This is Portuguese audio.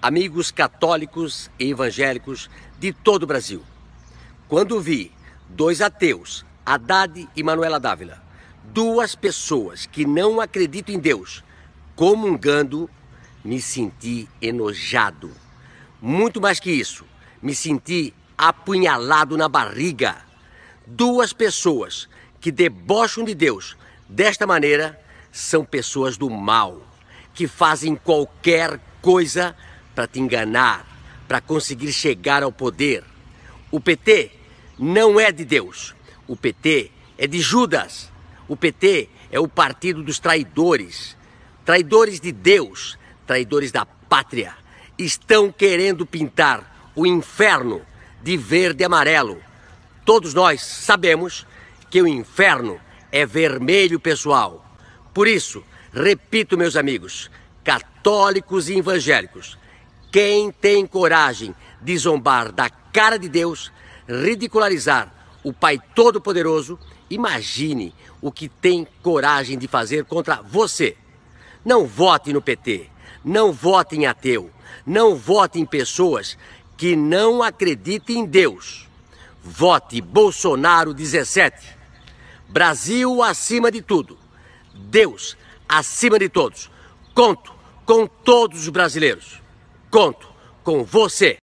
amigos católicos e evangélicos de todo o Brasil. Quando vi dois ateus, Haddad e Manuela Dávila, duas pessoas que não acreditam em Deus, comungando, me senti enojado. Muito mais que isso, me senti apunhalado na barriga. Duas pessoas que debocham de Deus desta maneira são pessoas do mal, que fazem qualquer coisa para te enganar, para conseguir chegar ao poder. O PT não é de Deus. O PT é de Judas. O PT é o partido dos traidores, traidores de Deus, traidores da pátria. Estão querendo pintar o inferno de verde e amarelo. Todos nós sabemos que o inferno é vermelho, pessoal. Por isso, repito, meus amigos, católicos e evangélicos, quem tem coragem de zombar da cara de Deus, ridicularizar o Pai Todo-Poderoso, imagine o que tem coragem de fazer contra você. Não vote no PT, não vote em ateu, não vote em pessoas que não acreditem em Deus. Vote Bolsonaro 17. Brasil acima de tudo. Deus acima de todos. Conto com todos os brasileiros conto com você!